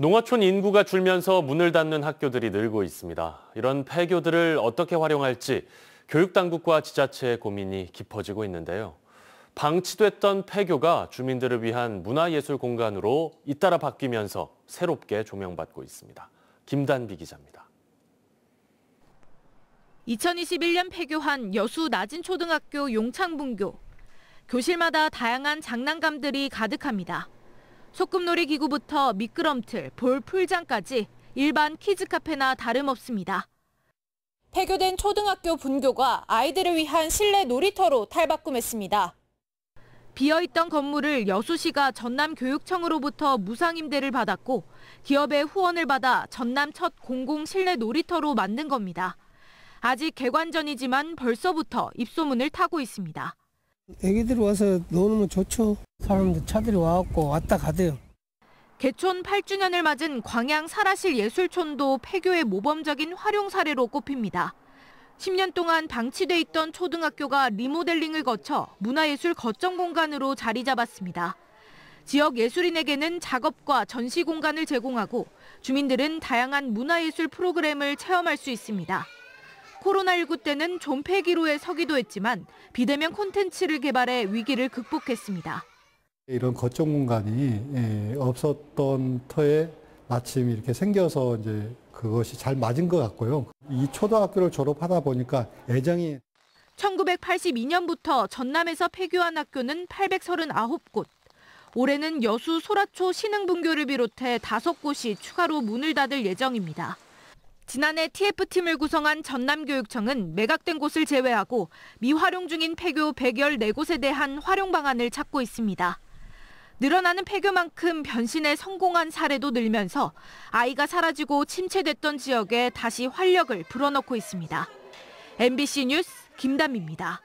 농어촌 인구가 줄면서 문을 닫는 학교들이 늘고 있습니다. 이런 폐교들을 어떻게 활용할지 교육당국과 지자체의 고민이 깊어지고 있는데요. 방치됐던 폐교가 주민들을 위한 문화예술 공간으로 잇따라 바뀌면서 새롭게 조명받고 있습니다. 김단비 기자입니다. 2021년 폐교한 여수 나진초등학교 용창분교. 교실마다 다양한 장난감들이 가득합니다. 소꿉놀이 기구부터 미끄럼틀, 볼풀장까지 일반 키즈카페나 다름없습니다. 폐교된 초등학교 분교가 아이들을 위한 실내 놀이터로 탈바꿈했습니다. 비어있던 건물을 여수시가 전남교육청으로부터 무상임대를 받았고 기업의 후원을 받아 전남 첫 공공 실내 놀이터로 만든 겁니다. 아직 개관전이지만 벌써부터 입소문을 타고 있습니다. 애기들 와서 노는 좋죠. 사람들 차들이 와갖고 왔다 가대요. 개촌 8주년을 맞은 광양 사라실 예술촌도 폐교의 모범적인 활용 사례로 꼽힙니다. 10년 동안 방치돼 있던 초등학교가 리모델링을 거쳐 문화예술 거점 공간으로 자리 잡았습니다. 지역 예술인에게는 작업과 전시 공간을 제공하고 주민들은 다양한 문화예술 프로그램을 체험할 수 있습니다. 코로나19 때는 존폐기로에 서기도 했지만 비대면 콘텐츠를 개발해 위기를 극복했습니다. 이런 거점 공간이 예, 없었던 터에 마침 이렇게 생겨서 이제 그것이 잘 맞은 것 같고요. 이 초등학교를 졸업하다 보니까 애정이 1982년부터 전남에서 폐교한 학교는 839곳. 올해는 여수 소라초 신흥분교를 비롯해 다섯 곳이 추가로 문을 닫을 예정입니다. 지난해 TF팀을 구성한 전남교육청은 매각된 곳을 제외하고 미활용 중인 폐교 114곳에 대한 활용 방안을 찾고 있습니다. 늘어나는 폐교만큼 변신에 성공한 사례도 늘면서 아이가 사라지고 침체됐던 지역에 다시 활력을 불어넣고 있습니다. MBC 뉴스 김담입니다.